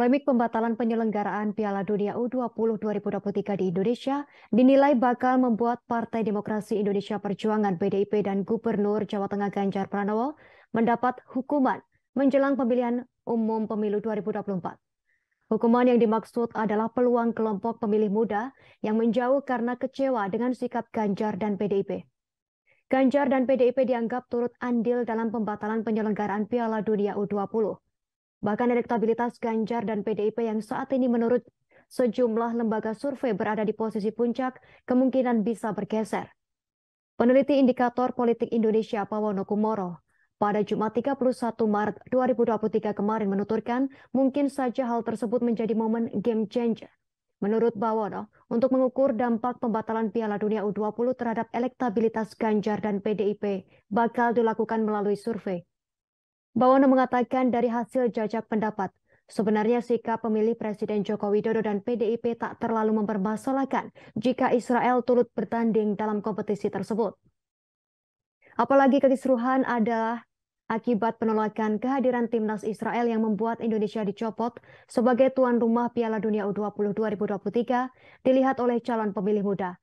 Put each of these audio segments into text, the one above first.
Polemik pembatalan penyelenggaraan Piala Dunia U20 2023 di Indonesia dinilai bakal membuat Partai Demokrasi Indonesia Perjuangan PDIP dan Gubernur Jawa Tengah Ganjar Pranowo mendapat hukuman menjelang pemilihan umum pemilu 2024. Hukuman yang dimaksud adalah peluang kelompok pemilih muda yang menjauh karena kecewa dengan sikap Ganjar dan PDIP. Ganjar dan PDIP dianggap turut andil dalam pembatalan penyelenggaraan Piala Dunia U20 Bahkan elektabilitas Ganjar dan PDIP yang saat ini menurut sejumlah lembaga survei berada di posisi puncak kemungkinan bisa bergeser. Peneliti Indikator Politik Indonesia Pawono Kumoro pada Jumat 31 Maret 2023 kemarin menuturkan mungkin saja hal tersebut menjadi momen game changer. Menurut Bawono, untuk mengukur dampak pembatalan Piala Dunia U20 terhadap elektabilitas Ganjar dan PDIP bakal dilakukan melalui survei Bawono mengatakan dari hasil jajak pendapat, sebenarnya sikap pemilih Presiden Joko Widodo dan PDIP tak terlalu mempermasalahkan jika Israel turut bertanding dalam kompetisi tersebut. Apalagi kekisruhan adalah akibat penolakan kehadiran timnas Israel yang membuat Indonesia dicopot sebagai tuan rumah Piala Dunia U20 2023 dilihat oleh calon pemilih muda.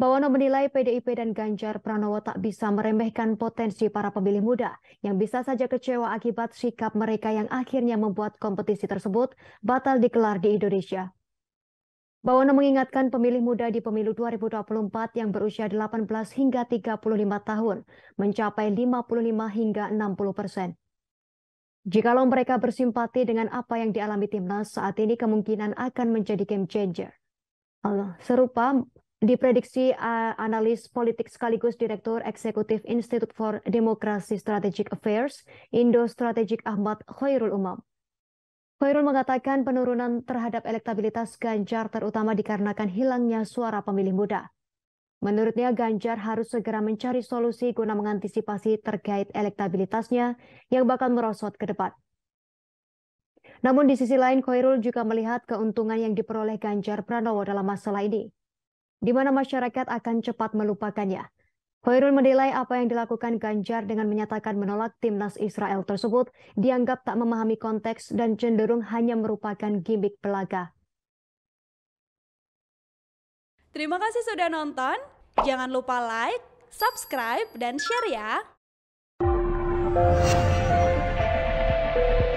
Bawono menilai PDIP dan Ganjar Pranowo tak bisa meremehkan potensi para pemilih muda yang bisa saja kecewa akibat sikap mereka yang akhirnya membuat kompetisi tersebut batal dikelar di Indonesia. Bawono mengingatkan pemilih muda di pemilu 2024 yang berusia 18 hingga 35 tahun mencapai 55 hingga 60 persen. Jikalau mereka bersimpati dengan apa yang dialami timnas saat ini kemungkinan akan menjadi game changer. Serupa Diprediksi uh, analis politik sekaligus Direktur Eksekutif Institute for Democracy Strategic Affairs, Indo Strategic Ahmad Khairul Umam. Khairul mengatakan penurunan terhadap elektabilitas Ganjar terutama dikarenakan hilangnya suara pemilih muda. Menurutnya Ganjar harus segera mencari solusi guna mengantisipasi terkait elektabilitasnya yang bakal merosot ke depan. Namun di sisi lain Khairul juga melihat keuntungan yang diperoleh Ganjar Pranowo dalam masalah ini di mana masyarakat akan cepat melupakannya. Khairul menilai apa yang dilakukan Ganjar dengan menyatakan menolak timnas Israel tersebut dianggap tak memahami konteks dan cenderung hanya merupakan gimmick pelaga. Terima kasih sudah nonton. Jangan lupa like, subscribe, dan share ya.